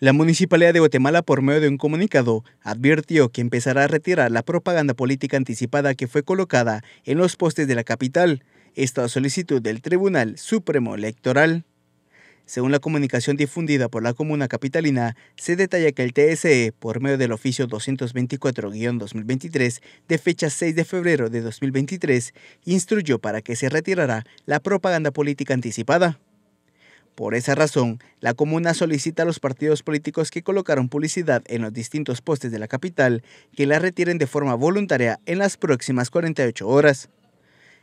La Municipalidad de Guatemala, por medio de un comunicado, advirtió que empezará a retirar la propaganda política anticipada que fue colocada en los postes de la capital, esta solicitud del Tribunal Supremo Electoral. Según la comunicación difundida por la comuna capitalina, se detalla que el TSE, por medio del oficio 224-2023, de fecha 6 de febrero de 2023, instruyó para que se retirara la propaganda política anticipada. Por esa razón, la comuna solicita a los partidos políticos que colocaron publicidad en los distintos postes de la capital que la retiren de forma voluntaria en las próximas 48 horas.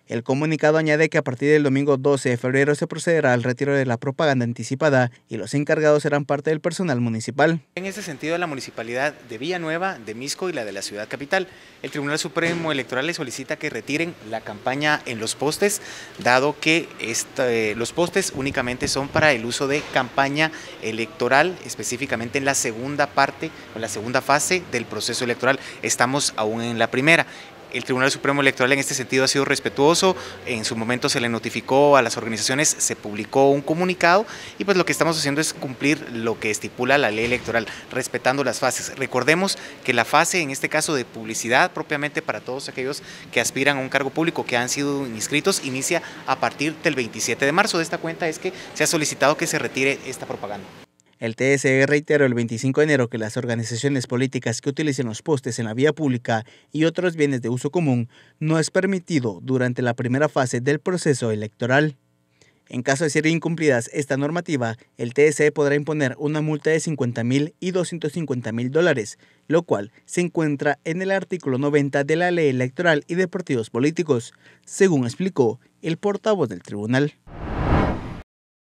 El comunicado añade que a partir del domingo 12 de febrero se procederá al retiro de la propaganda anticipada y los encargados serán parte del personal municipal. En este sentido, la municipalidad de Villanueva, de Misco y la de la ciudad capital, el Tribunal Supremo Electoral le solicita que retiren la campaña en los postes, dado que eh, los postes únicamente son para el uso de campaña electoral, específicamente en la segunda parte o la segunda fase del proceso electoral. Estamos aún en la primera. El Tribunal Supremo Electoral en este sentido ha sido respetuoso, en su momento se le notificó a las organizaciones, se publicó un comunicado y pues lo que estamos haciendo es cumplir lo que estipula la ley electoral, respetando las fases. Recordemos que la fase en este caso de publicidad propiamente para todos aquellos que aspiran a un cargo público que han sido inscritos inicia a partir del 27 de marzo. De esta cuenta es que se ha solicitado que se retire esta propaganda. El TSE reiteró el 25 de enero que las organizaciones políticas que utilicen los postes en la vía pública y otros bienes de uso común no es permitido durante la primera fase del proceso electoral. En caso de ser incumplidas esta normativa, el TSE podrá imponer una multa de 50.000 mil y 250.000 mil dólares, lo cual se encuentra en el artículo 90 de la Ley Electoral y de Partidos Políticos, según explicó el portavoz del tribunal.